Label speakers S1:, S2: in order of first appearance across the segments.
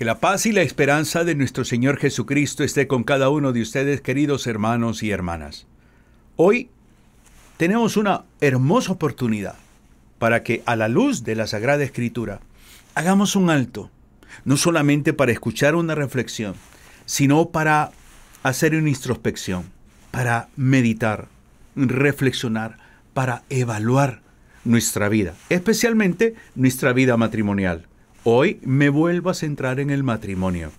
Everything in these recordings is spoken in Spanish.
S1: Que la paz y la esperanza de nuestro Señor Jesucristo esté con cada uno de ustedes, queridos hermanos y hermanas. Hoy tenemos una hermosa oportunidad para que a la luz de la Sagrada Escritura hagamos un alto, no solamente para escuchar una reflexión, sino para hacer una introspección, para meditar, reflexionar, para evaluar nuestra vida, especialmente nuestra vida matrimonial. Hoy me vuelvo a centrar en el matrimonio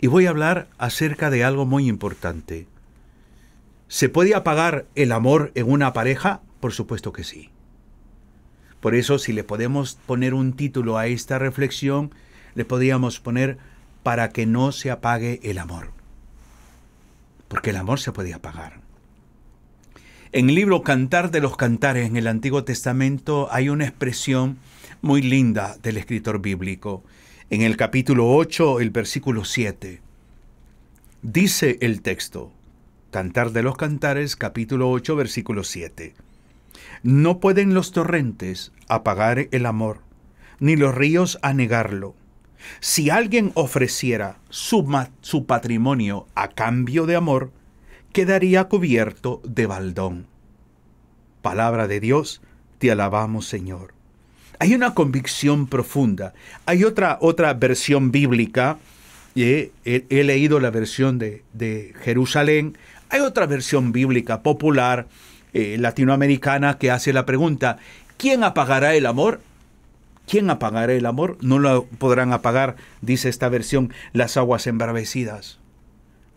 S1: y voy a hablar acerca de algo muy importante. ¿Se puede apagar el amor en una pareja? Por supuesto que sí. Por eso si le podemos poner un título a esta reflexión, le podríamos poner para que no se apague el amor. Porque el amor se puede apagar. En el libro Cantar de los Cantares en el Antiguo Testamento hay una expresión muy linda del escritor bíblico. En el capítulo 8, el versículo 7, dice el texto, Cantar de los Cantares, capítulo 8, versículo 7. No pueden los torrentes apagar el amor, ni los ríos anegarlo. Si alguien ofreciera su, su patrimonio a cambio de amor, quedaría cubierto de baldón. Palabra de Dios, te alabamos Señor. Hay una convicción profunda. Hay otra, otra versión bíblica. Eh, he, leído la versión de, Jerusalén. Hay otra versión bíblica popular eh, latinoamericana que hace la pregunta, ¿quién apagará el amor? ¿Quién apagará el amor? No lo podrán apagar, dice esta versión, las aguas embravecidas.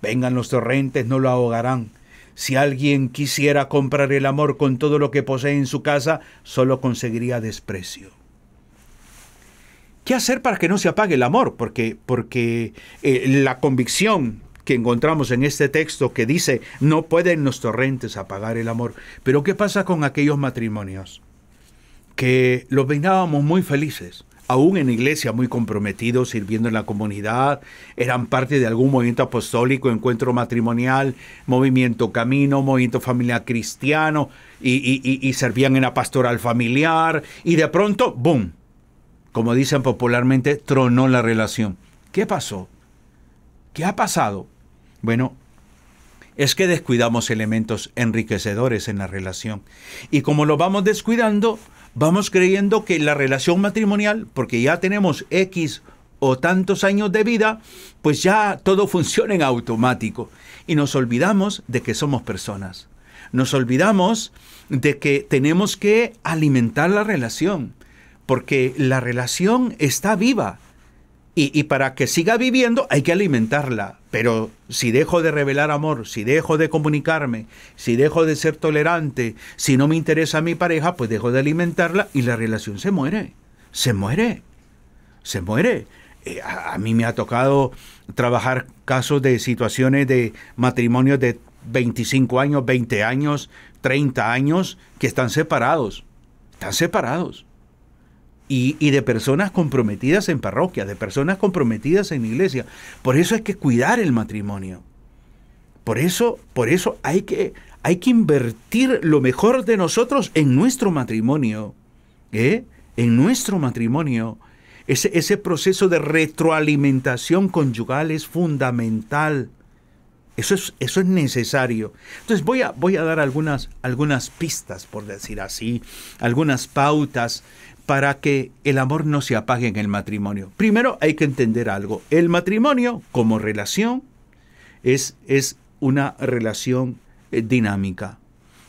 S1: Vengan los torrentes, no lo ahogarán. Si alguien quisiera comprar el amor con todo lo que posee en su casa, solo conseguiría desprecio. ¿Qué hacer para que no se apague el amor? Porque, porque eh, la convicción que encontramos en este texto que dice, no pueden los torrentes apagar el amor. Pero ¿qué pasa con aquellos matrimonios? Que los veíamos muy felices, aún en iglesia muy comprometidos, sirviendo en la comunidad, eran parte de algún movimiento apostólico, encuentro matrimonial, movimiento camino, movimiento familiar cristiano, y, y servían en la pastoral familiar, y de pronto, ¡boom! Como dicen popularmente, tronó la relación. ¿Qué pasó? ¿Qué ha pasado? Bueno, es que descuidamos elementos enriquecedores en la relación. Y como lo vamos descuidando, vamos creyendo que la relación matrimonial, porque ya tenemos X o tantos años de vida, pues ya todo funciona en automático. Y nos olvidamos de que somos personas. Nos olvidamos de que tenemos que alimentar la relación, porque la relación está viva. Y, y para que siga viviendo hay que alimentarla. Pero si dejo de revelar amor, si dejo de comunicarme, si dejo de ser tolerante, si no me interesa mi pareja, pues dejo de alimentarla y la relación se muere. Se muere. Se muere. Eh, a, a, mí me ha tocado trabajar casos de situaciones de matrimonios de 25 años, 20 años, 30 años que están separados. Están separados y, de personas comprometidas en parroquias, de personas comprometidas en iglesia. Por eso hay que cuidar el matrimonio. Por eso, por eso hay que, hay que invertir lo mejor de nosotros en nuestro matrimonio. ¿eh? En nuestro matrimonio. Ese, ese proceso de retroalimentación conyugal es fundamental. Eso es, eso es necesario. Entonces voy a, voy a dar algunas, algunas pistas, por decir así, algunas pautas para que el amor no se apague en el matrimonio? Primero hay que entender algo. El matrimonio como relación es, es una relación eh, dinámica.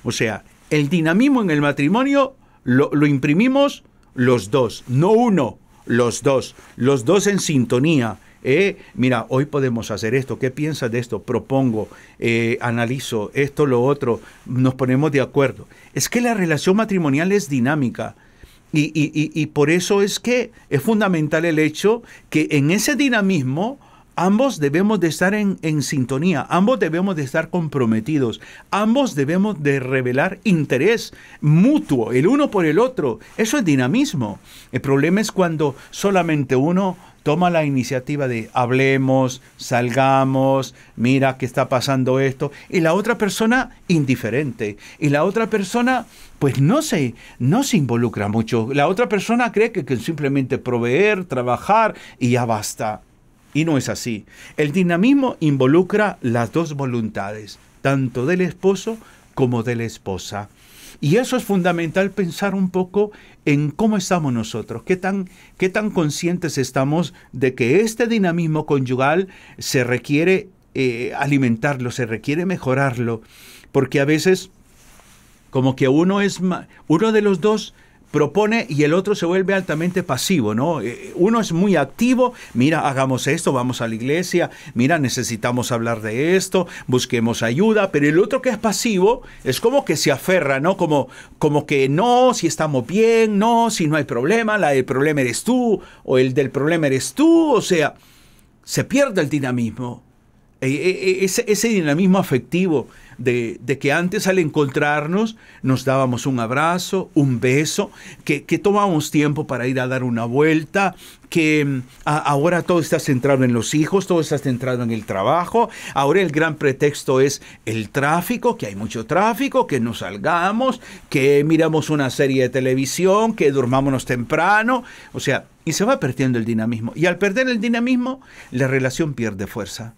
S1: O sea, el dinamismo en el matrimonio lo, imprimimos los dos, no uno, los dos, los dos en sintonía. Eh, mira, hoy podemos hacer esto, ¿qué piensas de esto? Propongo, eh, analizo esto, lo otro, nos ponemos de acuerdo. Es que la relación matrimonial es dinámica. Y, por eso es que es fundamental el hecho que en ese dinamismo ambos debemos de estar en, en sintonía, ambos debemos de estar comprometidos, ambos debemos de revelar interés mutuo, el uno por el otro. Eso es dinamismo. El problema es cuando solamente uno toma la iniciativa de hablemos, salgamos, mira qué está pasando esto, y la otra persona indiferente, y la otra persona pues no se, no se involucra mucho, la otra persona cree que, que simplemente proveer, trabajar y ya basta. Y no es así. El dinamismo involucra las dos voluntades, tanto del esposo como de la esposa. Y eso es fundamental pensar un poco en cómo estamos nosotros, qué tan, qué tan conscientes estamos de que este dinamismo conyugal se requiere eh, alimentarlo, se requiere mejorarlo, porque a veces como que uno es uno de los dos propone y el otro se vuelve altamente pasivo, ¿no? Eh, uno es muy activo, mira, hagamos esto, vamos a la iglesia, mira, necesitamos hablar de esto, busquemos ayuda, pero el otro que es pasivo es como que se aferra, ¿no? Como, como que no, si estamos bien, no, si no hay problema, la del problema eres tú, o el del problema eres tú, o sea, se pierde el dinamismo, e, e, e, ese, ese dinamismo afectivo de, que antes al encontrarnos nos dábamos un abrazo, un beso, que, que tomábamos tiempo para ir a dar una vuelta, que mm, ahora todo está centrado en los hijos, todo está centrado en el trabajo, ahora el gran pretexto es el tráfico, que hay mucho tráfico, que nos salgamos, que miramos una serie de televisión, que durmámonos temprano, o sea, y se va perdiendo el dinamismo. Y al perder el dinamismo, la relación pierde fuerza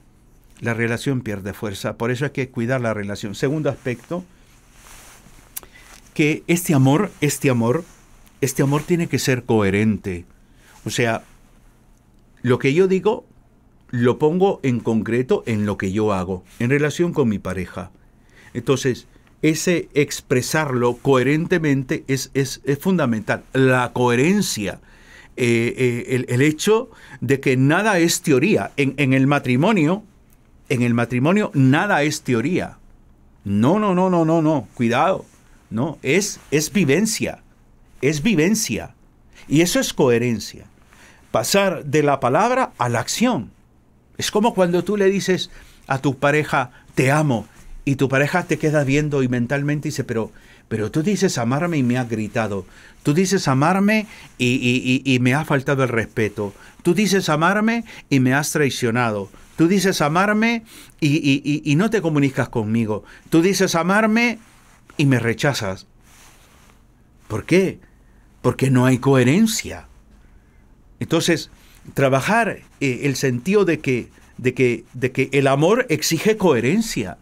S1: la relación pierde fuerza. Por eso hay que cuidar la relación. Segundo aspecto, que este amor, este amor, este amor tiene que ser coherente. O sea, lo que yo digo lo pongo en concreto en lo que yo hago, en relación con mi pareja. Entonces, ese expresarlo coherentemente es, es, es fundamental. La coherencia, eh, eh, el, hecho de que nada es teoría. En, en el matrimonio, en el matrimonio nada es teoría. No, no, no, no, no, no. Cuidado. No, es, es vivencia. Es vivencia. Y eso es coherencia. Pasar de la palabra a la acción. Es como cuando tú le dices a tu pareja, te amo, y tu pareja te queda viendo y mentalmente dice, pero pero tú dices amarme y me has gritado. Tú dices amarme y, me ha faltado el respeto. Tú dices amarme y me has traicionado. Tú dices amarme y no te comunicas conmigo. Tú dices amarme y me rechazas. ¿Por qué? Porque no hay coherencia. Entonces, trabajar eh, el sentido de que, de, que, de que el amor exige coherencia.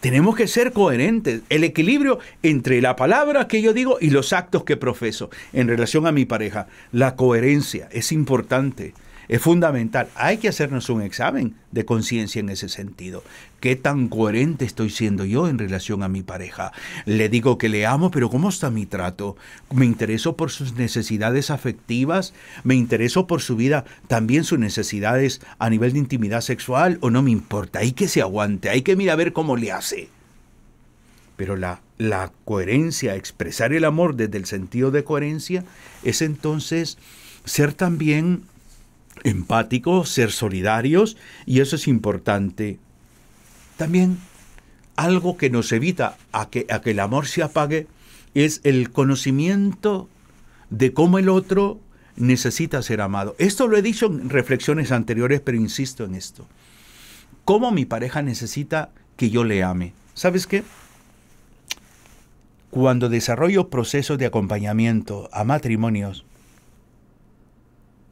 S1: Tenemos que ser coherentes. El equilibrio entre la palabra que yo digo y los actos que profeso en relación a mi pareja. La coherencia es importante es fundamental. Hay que hacernos un examen de conciencia en ese sentido. ¿Qué tan coherente estoy siendo yo en relación a mi pareja? Le digo que le amo, pero ¿cómo está mi trato? ¿Me intereso por sus necesidades afectivas? ¿Me intereso por su vida también sus necesidades a nivel de intimidad sexual? ¿O no me importa? Hay que se aguante, hay que mirar a ver cómo le hace. Pero la, la coherencia, expresar el amor desde el sentido de coherencia, es entonces ser también empáticos, ser solidarios, y eso es importante. También algo que nos evita a que, a que el amor se apague es el conocimiento de cómo el otro necesita ser amado. Esto lo he dicho en reflexiones anteriores, pero insisto en esto. ¿Cómo mi pareja necesita que yo le ame? ¿Sabes qué? Cuando desarrollo procesos de acompañamiento a matrimonios,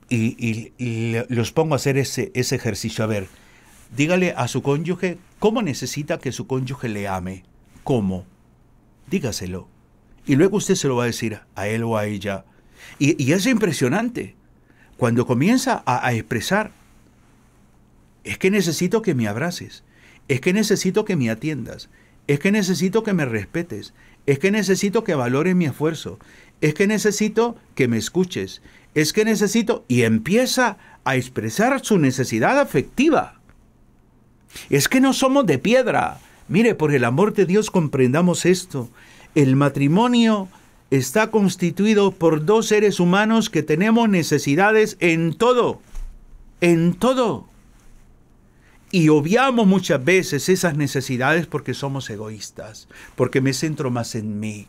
S1: y, los pongo a hacer ese, ejercicio. A ver, dígale a su cónyuge cómo necesita que su cónyuge le ame. ¿Cómo? Dígaselo. Y luego usted se lo va a decir a él o a ella. Y, es impresionante. Cuando comienza a, a expresar, es que necesito que me abraces, es que necesito que me atiendas, es que necesito que me respetes, es que necesito que valores mi esfuerzo, es que necesito que me escuches, es que necesito y empieza a expresar su necesidad afectiva. Es que no somos de piedra. Mire, por el amor de Dios comprendamos esto. El matrimonio está constituido por dos seres humanos que tenemos necesidades en todo, en todo. Y obviamos muchas veces esas necesidades porque somos egoístas, porque me centro más en mí.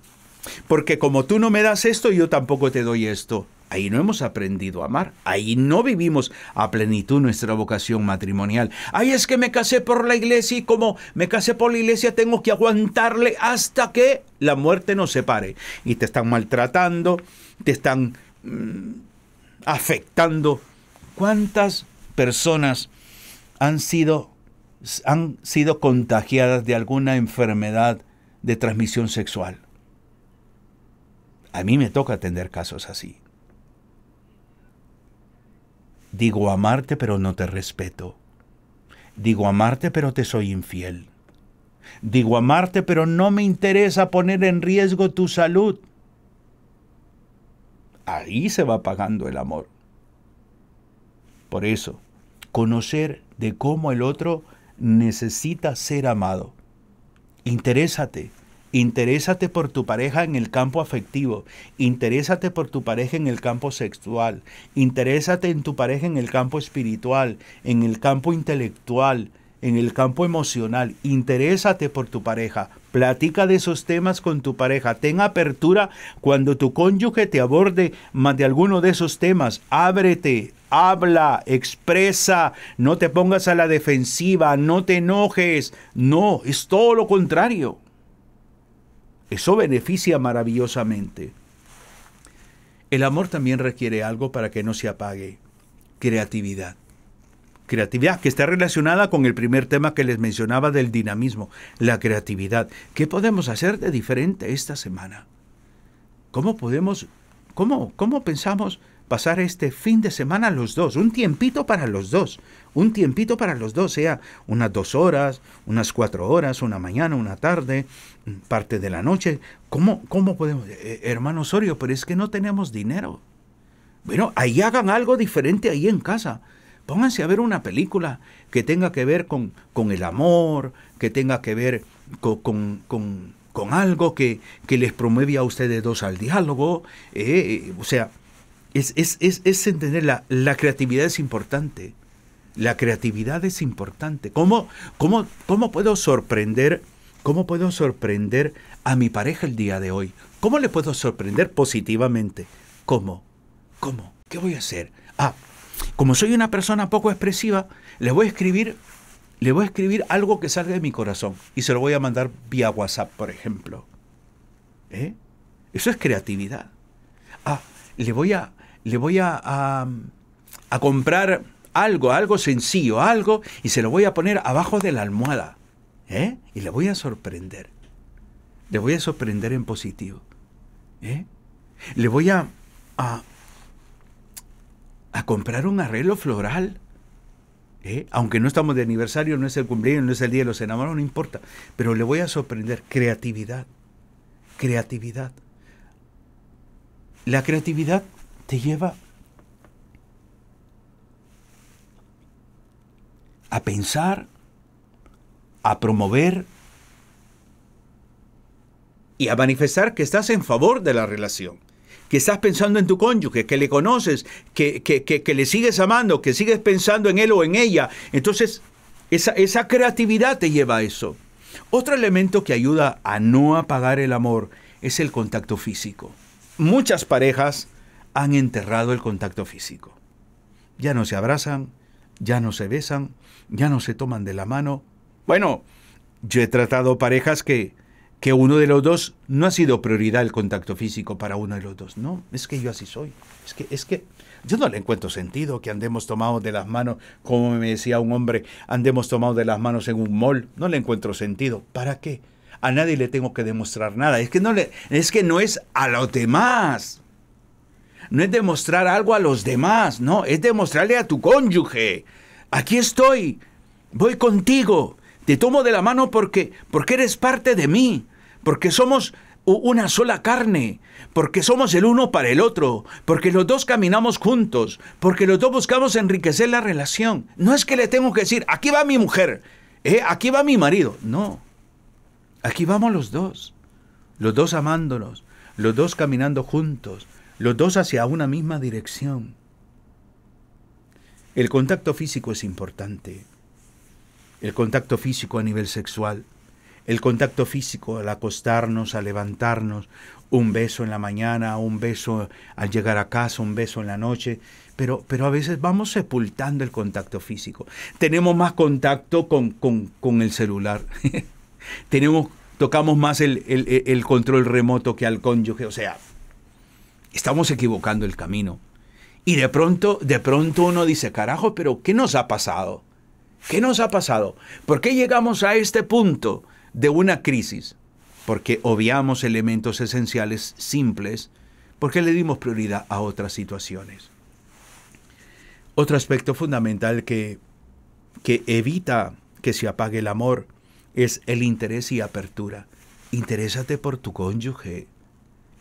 S1: Porque como tú no me das esto, yo tampoco te doy esto. Ahí no hemos aprendido a amar. Ahí no vivimos a plenitud nuestra vocación matrimonial. Ahí es que me casé por la iglesia y como me casé por la iglesia tengo que aguantarle hasta que la muerte nos separe. Y te están maltratando, te están mm, afectando. ¿Cuántas personas han sido, han sido contagiadas de alguna enfermedad de transmisión sexual? A mí me toca atender casos así. Digo amarte pero no te respeto. Digo amarte pero te soy infiel. Digo amarte pero no me interesa poner en riesgo tu salud. Ahí se va pagando el amor. Por eso, conocer de cómo el otro necesita ser amado. Interésate, Interésate por tu pareja en el campo afectivo, interésate por tu pareja en el campo sexual, interésate en tu pareja en el campo espiritual, en el campo intelectual, en el campo emocional, interésate por tu pareja, platica de esos temas con tu pareja, ten apertura cuando tu cónyuge te aborde más de alguno de esos temas, ábrete, habla, expresa, no te pongas a la defensiva, no te enojes, no, es todo lo contrario. Eso beneficia maravillosamente. El amor también requiere algo para que no se apague, creatividad. Creatividad que está relacionada con el primer tema que les mencionaba del dinamismo, la creatividad. ¿Qué podemos hacer de diferente esta semana? ¿Cómo podemos, cómo, cómo pensamos pasar este fin de semana los dos, un tiempito para los dos, un tiempito para los dos, sea unas dos horas, unas cuatro horas, una mañana, una tarde, parte de la noche. ¿Cómo, podemos? Eh, eh, hermano Osorio, pero es que no tenemos dinero. Bueno, ahí hagan algo diferente ahí en casa. Pónganse a ver una película que tenga que ver con, con el amor, que tenga que ver con, algo que, que les promueve a ustedes dos al diálogo. Eh, o sea, es, entender, la, creatividad es importante. La creatividad es importante. ¿Cómo, cómo, cómo puedo sorprender? ¿Cómo puedo sorprender a mi pareja el día de hoy? ¿Cómo le puedo sorprender positivamente? ¿Cómo? ¿Cómo? ¿Qué voy a hacer? Ah, como soy una persona poco expresiva, le voy a escribir, le voy a escribir algo que salga de mi corazón y se lo voy a mandar vía WhatsApp, por ejemplo. ¿Eh? Eso es creatividad. Ah, le voy a le voy a, comprar algo, algo sencillo, algo, y se lo voy a poner abajo de la almohada. ¿eh? Y le voy a sorprender. Le voy a sorprender en positivo. ¿eh? Le voy a, a, comprar un arreglo floral. ¿eh? Aunque no estamos de aniversario, no es el cumpleaños, no es el día de los enamorados, no importa. Pero le voy a sorprender. Creatividad. Creatividad. La creatividad te lleva a pensar, a promover y a manifestar que estás en favor de la relación, que estás pensando en tu cónyuge, que le conoces, que, le sigues amando, que sigues pensando en él o en ella. Entonces, esa, esa creatividad te lleva a eso. Otro elemento que ayuda a no apagar el amor es el contacto físico. Muchas parejas han enterrado el contacto físico. Ya no se abrazan, ya no se besan, ya no se toman de la mano. Bueno, yo he tratado parejas que, que uno de los dos no ha sido prioridad el contacto físico para uno de los dos. No, es que yo así soy. Es que, es que yo no le encuentro sentido que andemos tomados de las manos, como me decía un hombre, andemos tomados de las manos en un mall. No le encuentro sentido. ¿Para qué? A nadie le tengo que demostrar nada. Es que no, le, es, que no es a los demás no es demostrar algo a los demás, no, es demostrarle a tu cónyuge, aquí estoy, voy contigo, te tomo de la mano porque, porque eres parte de mí, porque somos una sola carne, porque somos el uno para el otro, porque los dos caminamos juntos, porque los dos buscamos enriquecer la relación. No es que le tengo que decir, aquí va mi mujer, eh, aquí va mi marido, no, aquí vamos los dos, los dos amándonos, los dos caminando juntos, los dos hacia una misma dirección. El contacto físico es importante. El contacto físico a nivel sexual. El contacto físico al acostarnos, al levantarnos, un beso en la mañana, un beso al llegar a casa, un beso en la noche, pero, pero a veces vamos sepultando el contacto físico. Tenemos más contacto con, el celular. Tenemos, tocamos más el, el control remoto que al cónyuge, o sea, estamos equivocando el camino. Y de pronto, de pronto uno dice, carajo, pero ¿qué nos ha pasado? ¿Qué nos ha pasado? ¿Por qué llegamos a este punto de una crisis? Porque obviamos elementos esenciales simples, porque le dimos prioridad a otras situaciones. Otro aspecto fundamental que, que evita que se apague el amor es el interés y apertura. Interésate por tu cónyuge.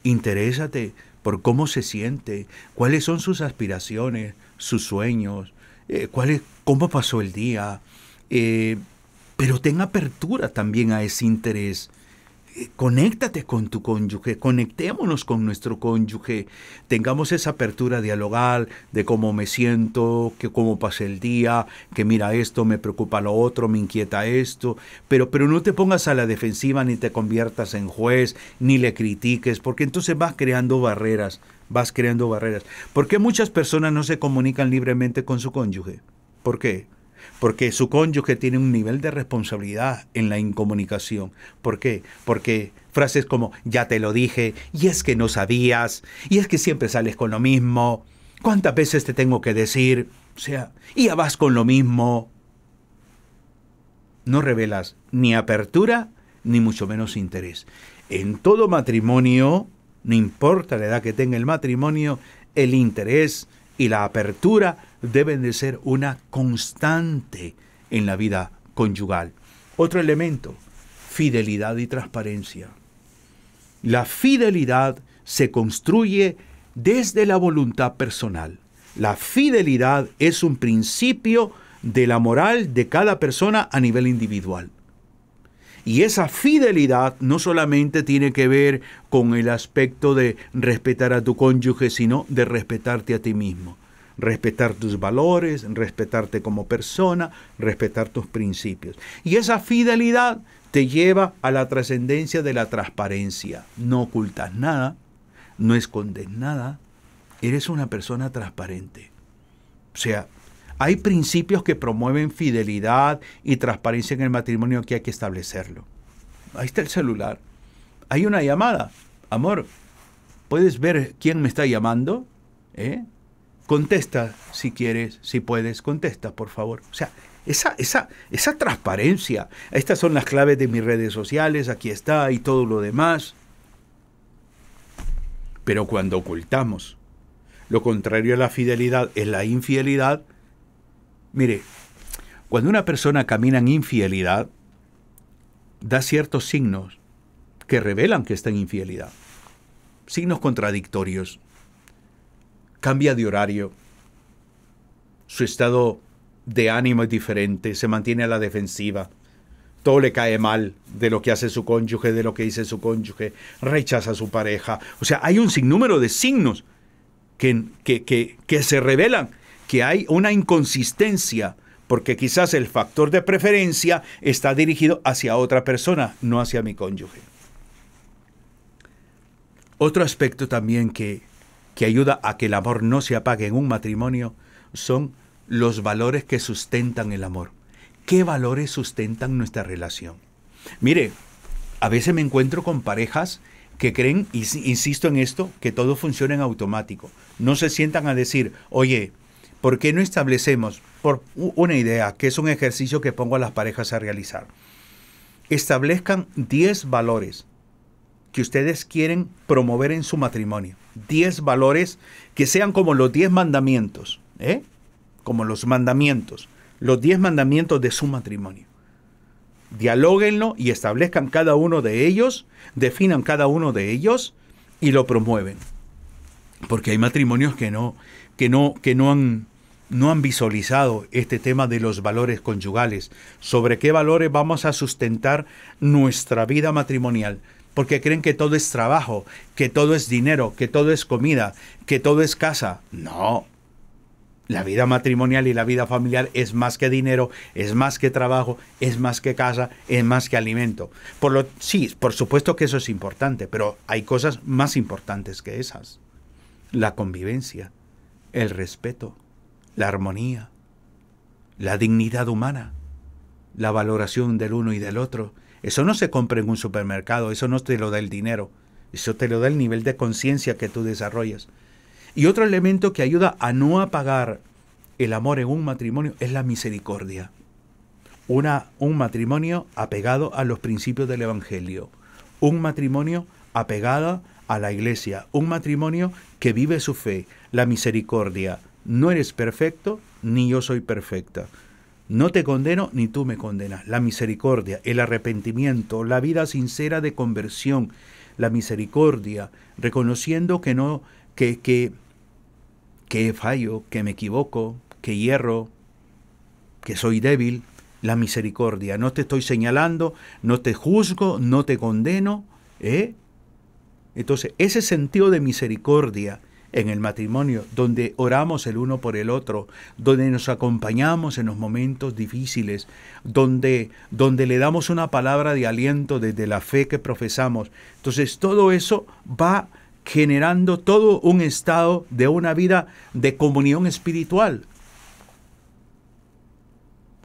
S1: Interésate por cómo se siente, cuáles son sus aspiraciones, sus sueños, eh, cómo pasó el día. Eh, pero ten apertura también a ese interés conéctate con tu cónyuge, conectémonos con nuestro cónyuge, tengamos esa apertura dialogal de cómo me siento, que cómo pasé el día, que mira esto, me preocupa lo otro, me inquieta esto, pero, pero no te pongas a la defensiva ni te conviertas en juez, ni le critiques, porque entonces vas creando barreras, vas creando barreras. ¿Por qué muchas personas no se comunican libremente con su cónyuge? ¿Por qué? porque su cónyuge tiene un nivel de responsabilidad en la incomunicación. ¿Por qué? Porque frases como ya te lo dije, y es que no sabías, y es que siempre sales con lo mismo, ¿cuántas veces te tengo que decir? O sea, y ya vas con lo mismo. No revelas ni apertura, ni mucho menos interés. En todo matrimonio, no importa la edad que tenga el matrimonio, el interés y la apertura deben de ser una constante en la vida conyugal. Otro elemento, fidelidad y transparencia. La fidelidad se construye desde la voluntad personal. La fidelidad es un principio de la moral de cada persona a nivel individual. Y esa fidelidad no solamente tiene que ver con el aspecto de respetar a tu cónyuge, sino de respetarte a ti mismo. Respetar tus valores, respetarte como persona, respetar tus principios. Y esa fidelidad te lleva a la trascendencia de la transparencia. No ocultas nada, no escondes nada, eres una persona transparente. O sea, hay principios que promueven fidelidad y transparencia en el matrimonio que hay que establecerlo. Ahí está el celular. Hay una llamada. Amor, ¿puedes ver quién me está llamando? ¿Eh? Contesta si quieres, si puedes, contesta, por favor. O sea, esa, esa, esa transparencia. Estas son las claves de mis redes sociales, aquí está y todo lo demás. Pero cuando ocultamos, lo contrario a la fidelidad es la infidelidad, Mire, cuando una persona camina en infidelidad, da ciertos signos que revelan que está en infidelidad. Signos contradictorios. Cambia de horario. Su estado de ánimo es diferente. Se mantiene a la defensiva. Todo le cae mal de lo que hace su cónyuge, de lo que dice su cónyuge. Rechaza a su pareja. O sea, hay un sinnúmero de signos que, que, que, que se revelan que hay una inconsistencia porque quizás el factor de preferencia está dirigido hacia otra persona, no hacia mi cónyuge. Otro aspecto también que, que, ayuda a que el amor no se apague en un matrimonio son los valores que sustentan el amor. ¿Qué valores sustentan nuestra relación? Mire, a veces me encuentro con parejas que creen, insisto en esto, que todo funciona en automático. No se sientan a decir, oye, ¿Por qué no establecemos, por una idea, que es un ejercicio que pongo a las parejas a realizar? Establezcan 10 valores que ustedes quieren promover en su matrimonio. 10 valores que sean como los 10 mandamientos, ¿eh? Como los mandamientos, los 10 mandamientos de su matrimonio. Dialóguenlo y establezcan cada uno de ellos, definan cada uno de ellos y lo promueven. Porque hay matrimonios que no, que no, que no han no han visualizado este tema de los valores conyugales, sobre qué valores vamos a sustentar nuestra vida matrimonial, porque creen que todo es trabajo, que todo es dinero, que todo es comida, que todo es casa. No. La vida matrimonial y la vida familiar es más que dinero, es más que trabajo, es más que casa, es más que alimento. Por lo sí, por supuesto que eso es importante, pero hay cosas más importantes que esas. La convivencia, el respeto, la armonía, la dignidad humana, la valoración del uno y del otro. Eso no se compra en un supermercado, eso no te lo da el dinero, eso te lo da el nivel de conciencia que tú desarrollas. Y otro elemento que ayuda a no apagar el amor en un matrimonio es la misericordia. Una, un matrimonio apegado a los principios del Evangelio, un matrimonio apegado a la iglesia, un matrimonio que vive su fe, la misericordia, no eres perfecto, ni yo soy perfecta. No te condeno, ni tú me condenas. La misericordia, el arrepentimiento, la vida sincera de conversión, la misericordia, reconociendo que no, que, que, fallo, que me equivoco, que hierro, que soy débil, la misericordia. No te estoy señalando, no te juzgo, no te condeno. ¿eh? Entonces, ese sentido de misericordia en el matrimonio, donde oramos el uno por el otro, donde nos acompañamos en los momentos difíciles, donde, donde le damos una palabra de aliento desde la fe que profesamos. Entonces todo eso va generando todo un estado de una vida de comunión espiritual.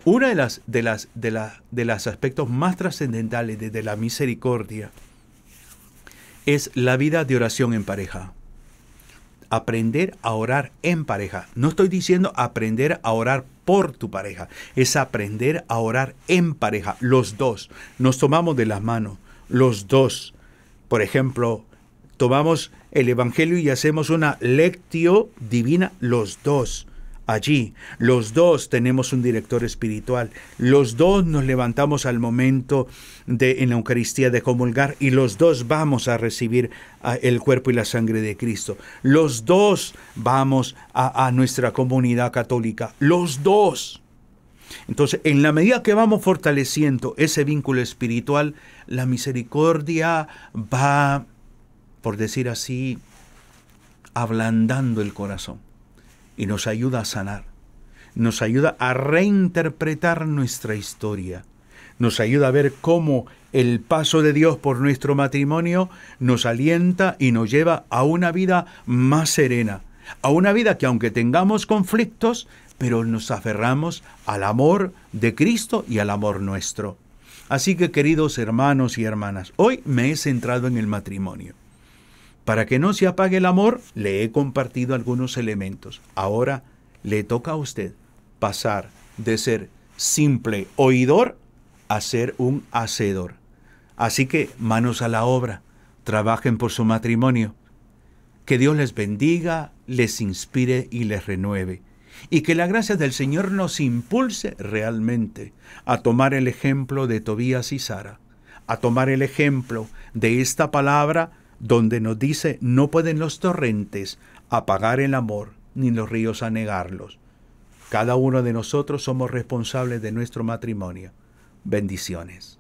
S1: Uno de, las, de, las, de, las de los aspectos más trascendentales desde la misericordia es la vida de oración en pareja aprender a orar en pareja. No estoy diciendo aprender a orar por tu pareja, es aprender a orar en pareja, los dos. Nos tomamos de las manos, los dos. Por ejemplo, tomamos el Evangelio y hacemos una lectio divina, los dos allí. Los dos tenemos un director espiritual. Los dos nos levantamos al momento de en la Eucaristía de comulgar y los dos vamos a recibir ah, el cuerpo y la sangre de Cristo. Los dos vamos a nuestra comunidad católica. Los dos. Entonces, en la medida que vamos fortaleciendo ese vínculo espiritual, la misericordia va, por decir así, ablandando el corazón y nos ayuda a sanar, nos ayuda a reinterpretar nuestra historia, nos ayuda a ver cómo el paso de Dios por nuestro matrimonio nos alienta y nos lleva a una vida más serena, a una vida que aunque tengamos conflictos, pero nos aferramos al amor de Cristo y al amor nuestro. Así que queridos hermanos y hermanas, hoy me he centrado en el matrimonio. Para que no se apague el amor, le he compartido algunos elementos. Ahora le toca a usted pasar de ser simple oidor a ser un hacedor. Así que manos a la obra, trabajen por su matrimonio. Que Dios les bendiga, les inspire y les renueve. Y que la gracia del Señor nos impulse realmente a tomar el ejemplo de Tobías y Sara, a tomar el ejemplo de esta palabra donde nos dice, no pueden los torrentes apagar el amor, ni los ríos anegarlos. Cada uno de nosotros somos responsables de nuestro matrimonio. Bendiciones.